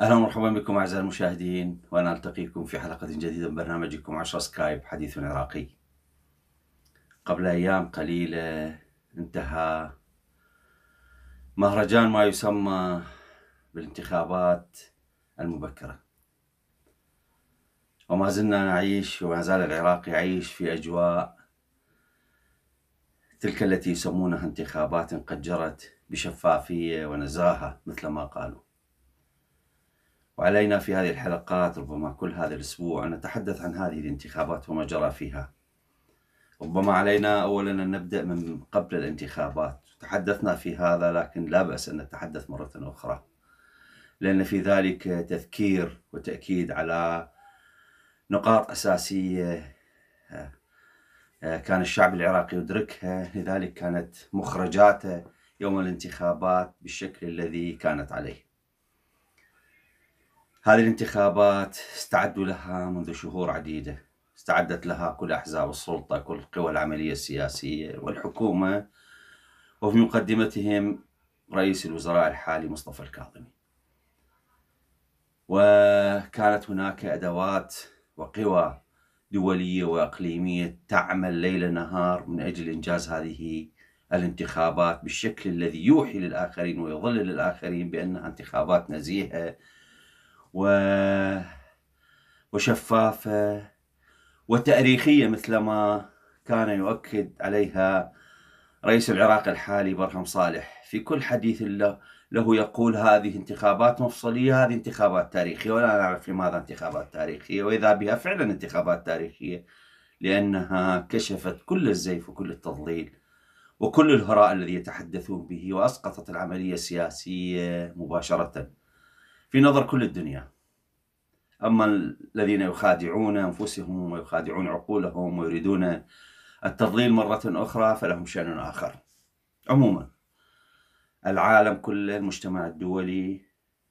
اهلا ومرحبا بكم اعزائي المشاهدين وانا التقيكم في حلقه جديده من برنامجكم 10 سكايب حديث عراقي. قبل ايام قليله انتهى مهرجان ما يسمى بالانتخابات المبكرة وما زلنا نعيش وما زال العراق يعيش في أجواء تلك التي يسمونها انتخابات قد جرت بشفافية ونزاهة مثل ما قالوا وعلينا في هذه الحلقات ربما كل هذا الأسبوع أن نتحدث عن هذه الانتخابات وما جرى فيها ربما علينا أولا أن نبدأ من قبل الانتخابات تحدثنا في هذا لكن لا بأس أن نتحدث مرة أخرى لأن في ذلك تذكير وتأكيد على نقاط أساسية آه، آه، كان الشعب العراقي يدركها لذلك كانت مخرجاته يوم الانتخابات بالشكل الذي كانت عليه هذه الانتخابات استعدوا لها منذ شهور عديدة استعدت لها كل أحزاب السلطة كل قوى العملية السياسية والحكومة وفي مقدمتهم رئيس الوزراء الحالي مصطفى الكاظمي وكانت هناك أدوات وقوى دولية وإقليمية تعمل ليل نهار من أجل إنجاز هذه الانتخابات بالشكل الذي يوحي للآخرين ويظلل الآخرين بأنها انتخابات نزيهة و... وشفافة وتاريخية مثلما كان يؤكد عليها رئيس العراق الحالي برهم صالح في كل حديث له له يقول هذه انتخابات مفصلية هذه انتخابات تاريخية ولا نعرف لماذا انتخابات تاريخية وإذا بها فعلا انتخابات تاريخية لأنها كشفت كل الزيف وكل التضليل وكل الهراء الذي يتحدثون به وأسقطت العملية السياسية مباشرة في نظر كل الدنيا أما الذين يخادعون أنفسهم ويخادعون عقولهم ويريدون التضليل مرة أخرى فلهم شأن آخر عموماً العالم كله المجتمع الدولي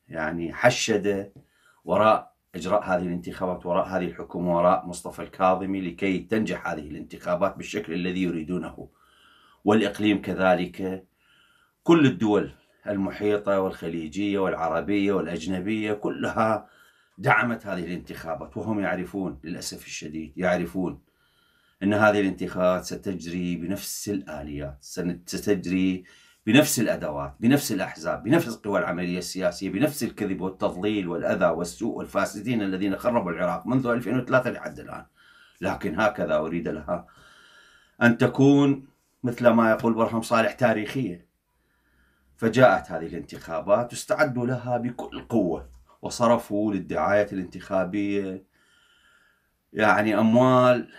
يعني حشد وراء إجراء هذه الانتخابات وراء هذه الحكومة وراء مصطفى الكاظمي لكي تنجح هذه الانتخابات بالشكل الذي يريدونه والإقليم كذلك كل الدول المحيطة والخليجية والعربية والأجنبية كلها دعمت هذه الانتخابات وهم يعرفون للأسف الشديد يعرفون أن هذه الانتخابات ستجري بنفس الآليات ستجري بنفس الادوات، بنفس الاحزاب، بنفس القوى العمليه السياسيه، بنفس الكذب والتضليل والاذى والسوء والفاسدين الذين خربوا العراق منذ 2003 لحد الان. لكن هكذا اريد لها ان تكون مثل ما يقول برهم صالح تاريخيه. فجاءت هذه الانتخابات واستعدوا لها بكل قوه وصرفوا للدعايه الانتخابيه يعني اموال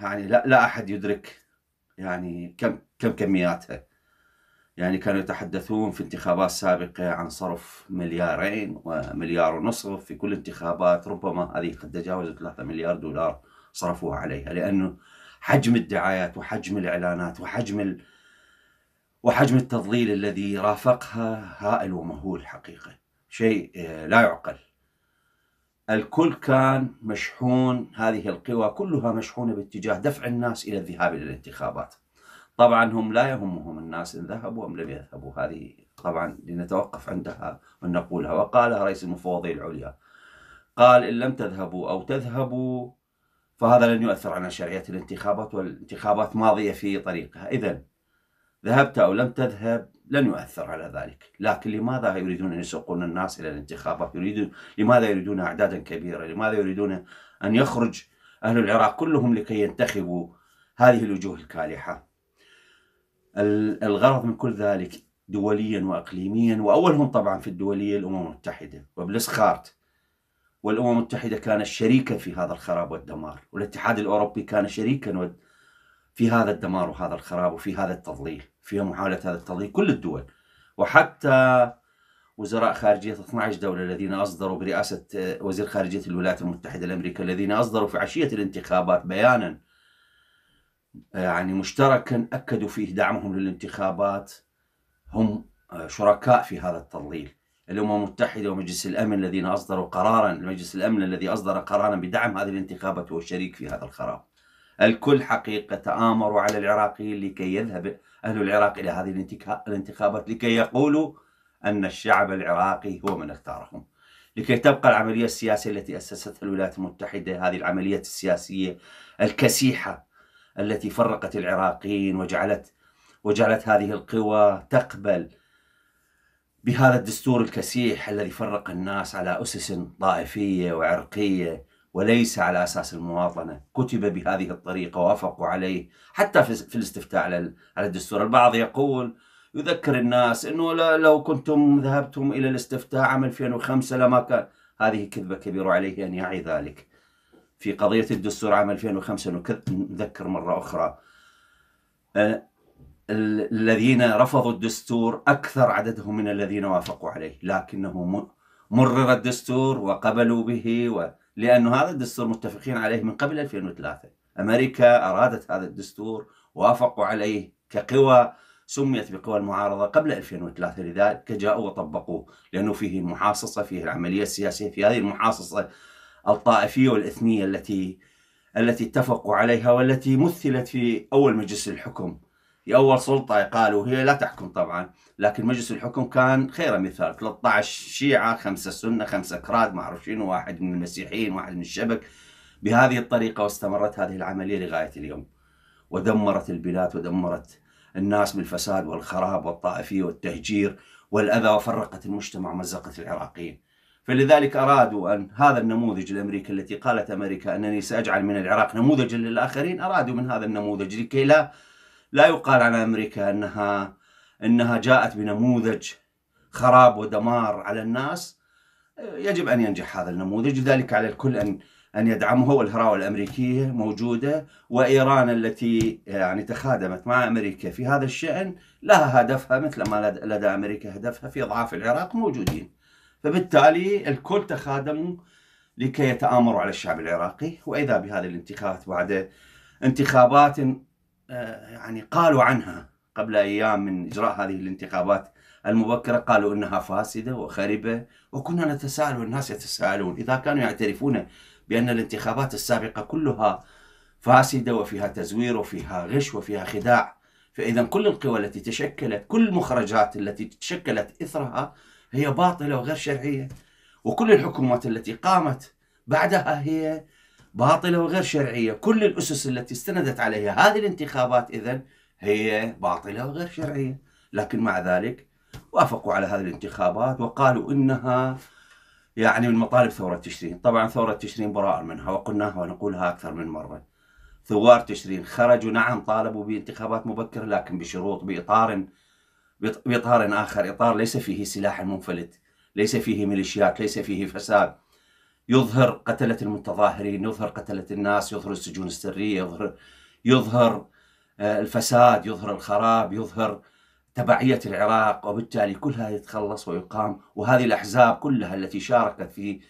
يعني لا لا احد يدرك يعني كم كم كمياتها يعني كانوا يتحدثون في انتخابات سابقة عن صرف مليارين ومليار ونصف في كل انتخابات ربما هذه قد تجاوزت 3 مليار دولار صرفوها عليها لأنه حجم الدعايات وحجم الإعلانات وحجم ال... وحجم التضليل الذي رافقها هائل ومهول حقيقة شيء آه، لا يعقل الكل كان مشحون هذه القوى كلها مشحونة باتجاه دفع الناس إلى الذهاب إلى الانتخابات طبعا هم لا يهمهم الناس إن ذهبوا أم لم يذهبوا هذه طبعا لنتوقف عندها ونقولها وقالها رئيس المفوضية العليا قال إن لم تذهبوا أو تذهبوا فهذا لن يؤثر على شرعية الانتخابات والانتخابات ماضية في طريقها إذا ذهبت أو لم تذهب لن يؤثر على ذلك لكن لماذا يريدون أن يسوقون الناس إلى الانتخابات يريدون لماذا يريدون أعدادا كبيرة لماذا يريدون أن يخرج أهل العراق كلهم لكي ينتخبوا هذه الوجوه الكالحة الغرض من كل ذلك دوليا واقليميا واولهم طبعا في الدوليه الامم المتحده وبلسخارت والامم المتحده كانت شريكا في هذا الخراب والدمار والاتحاد الاوروبي كان شريكا في هذا الدمار وهذا الخراب وفي هذا التضليل في محاوله هذا التضليل كل الدول وحتى وزراء خارجية 12 دولة الذين أصدروا برئاسة آه، وزير خارجية الولايات المتحدة الأمريكية الذين أصدروا في عشية الانتخابات بيانا آه، يعني مشتركا أكدوا فيه دعمهم للانتخابات هم آه، شركاء في هذا التضليل الأمم المتحدة ومجلس الأمن الذين أصدروا قرارا مجلس الأمن الذي أصدر قرارا بدعم هذه الانتخابات هو شريك في هذا الخراب الكل حقيقة تآمروا على العراقيين لكي يذهب أهل العراق إلى هذه الانتخابات لكي يقولوا أن الشعب العراقي هو من اختارهم لكي تبقى العملية السياسية التي أسستها الولايات المتحدة هذه العملية السياسية الكسيحة التي فرقت العراقيين وجعلت وجعلت هذه القوى تقبل بهذا الدستور الكسيح الذي فرق الناس على أسس طائفية وعرقية وليس على أساس المواطنة كتب بهذه الطريقة وافقوا عليه حتى في الاستفتاء على الدستور البعض يقول يذكر الناس أنه لو كنتم ذهبتم إلى الاستفتاء عام 2005 لما كان هذه كذبة كبيرة عليه أن يعي ذلك في قضية الدستور عام 2005 نذكر مرة أخرى أه، الذين رفضوا الدستور أكثر عددهم من الذين وافقوا عليه لكنه مرر الدستور وقبلوا به و... لأن هذا الدستور متفقين عليه من قبل 2003 أمريكا أرادت هذا الدستور وافقوا عليه كقوى سميت بقوى المعارضة قبل 2003 لذلك جاءوا وطبقوه لأنه فيه المحاصصة فيه العملية السياسية في هذه المحاصصة الطائفية والإثنية التي التي اتفقوا عليها والتي مثلت في أول مجلس الحكم في أول سلطة قالوا هي لا تحكم طبعا لكن مجلس الحكم كان خير مثال 13 شيعة خمسة سنة خمسة كراد شنو واحد من المسيحيين واحد من الشبك بهذه الطريقة واستمرت هذه العملية لغاية اليوم ودمرت البلاد ودمرت الناس بالفساد والخراب والطائفية والتهجير والأذى وفرقت المجتمع ومزقت العراقيين فلذلك أرادوا أن هذا النموذج الأمريكي التي قالت أمريكا أنني سأجعل من العراق نموذجا للآخرين أرادوا من هذا النموذج لكي لا لا يقال عن أمريكا أنها أنها جاءت بنموذج خراب ودمار على الناس يجب أن ينجح هذا النموذج لذلك على الكل أن أن يدعمه والهراوة الأمريكية موجودة وإيران التي يعني تخادمت مع أمريكا في هذا الشأن لها هدفها مثل ما لدى أمريكا هدفها في إضعاف العراق موجودين فبالتالي الكل تخادموا لكي يتآمروا على الشعب العراقي وإذا بهذه الانتخابات بعد انتخابات آه، يعني قالوا عنها قبل أيام من إجراء هذه الانتخابات المبكرة قالوا أنها فاسدة وخربة وكنا نتساءل والناس يتساءلون إذا كانوا يعترفون بأن الانتخابات السابقة كلها فاسدة وفيها تزوير وفيها غش وفيها خداع فإذا كل القوى التي تشكلت كل المخرجات التي تشكلت إثرها هي باطلة وغير شرعية وكل الحكومات التي قامت بعدها هي باطلة وغير شرعية كل الأسس التي استندت عليها هذه الانتخابات إذا هي باطلة وغير شرعية لكن مع ذلك وافقوا على هذه الانتخابات وقالوا إنها يعني من مطالب ثورة تشرين طبعا ثورة تشرين براء منها وقلناها ونقولها أكثر من مرة ثوار تشرين خرجوا نعم طالبوا بانتخابات مبكرة لكن بشروط بإطار بإطار آخر إطار ليس فيه سلاح منفلت ليس فيه ميليشيات ليس فيه فساد يظهر قتلة المتظاهرين يظهر قتلة الناس يظهر السجون السرية يظهر يظهر آه، الفساد يظهر الخراب يظهر تبعية العراق وبالتالي كلها يتخلص ويقام وهذه الأحزاب كلها التي شاركت في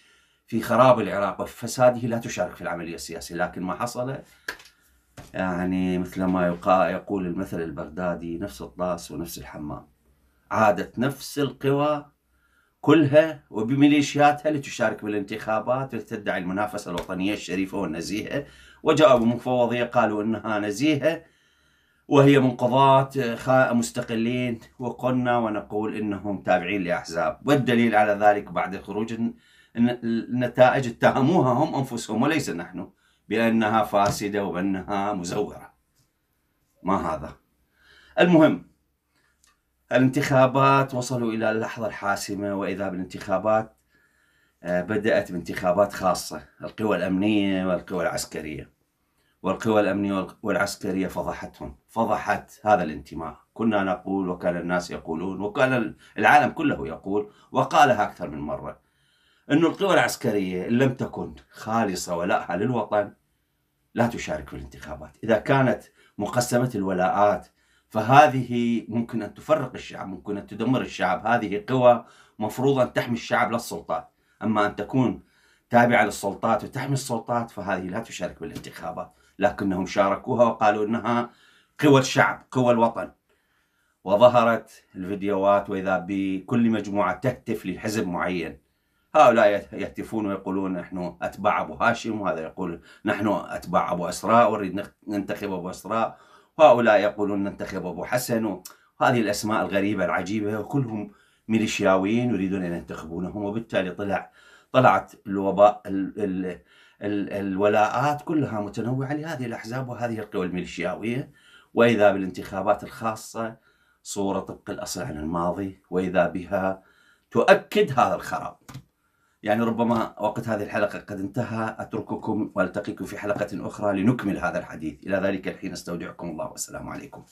في خراب العراق وفي فساده لا تشارك في العملية السياسية لكن ما حصل يعني مثل ما يقول المثل البغدادي نفس الطاس ونفس الحمام عادت نفس القوى كلها وبميليشياتها لتشارك بالانتخابات وتدعي المنافسة الوطنية الشريفة والنزيهة وجاءوا بمفوضية قالوا أنها نزيهة وهي من قضاة مستقلين وقلنا ونقول أنهم تابعين لأحزاب والدليل على ذلك بعد خروج النتائج اتهموها هم أنفسهم وليس نحن بأنها فاسدة وأنها مزورة ما هذا المهم الانتخابات وصلوا إلى اللحظة الحاسمة وإذا بالانتخابات آه، بدأت بانتخابات خاصة القوى الأمنية والقوى العسكرية والقوى الأمنية والعسكرية فضحتهم فضحت هذا الانتماء كنا نقول وكان الناس يقولون وكان العالم كله يقول وقالها أكثر من مرة أن القوى العسكرية إن لم تكن خالصة ولاءها للوطن لا تشارك في الانتخابات إذا كانت مقسمة الولاءات فهذه ممكن أن تفرق الشعب ممكن أن تدمر الشعب هذه قوى مفروض أن تحمي الشعب للسلطات أما أن تكون تابعة للسلطات وتحمي السلطات فهذه لا تشارك بالانتخابات لكنهم شاركوها وقالوا أنها قوى الشعب قوى الوطن وظهرت الفيديوهات وإذا بكل مجموعة تهتف لحزب معين هؤلاء يهتفون ويقولون نحن أتباع أبو هاشم وهذا يقول نحن أتباع أبو أسراء ونريد ننتخب أبو أسراء وهؤلاء يقولون ننتخب أبو حسن وهذه الأسماء الغريبة العجيبة وكلهم ميليشياويين يريدون أن ينتخبونهم وبالتالي طلع طلعت الوباء ال ال الولاءات كلها متنوعة لهذه الأحزاب وهذه القوى الميليشياوية وإذا بالانتخابات الخاصة صورة طبق الأصل عن الماضي وإذا بها تؤكد هذا الخراب يعني ربما وقت هذه الحلقة قد انتهى أترككم وألتقيكم في حلقة أخرى لنكمل هذا الحديث إلى ذلك الحين أستودعكم الله والسلام عليكم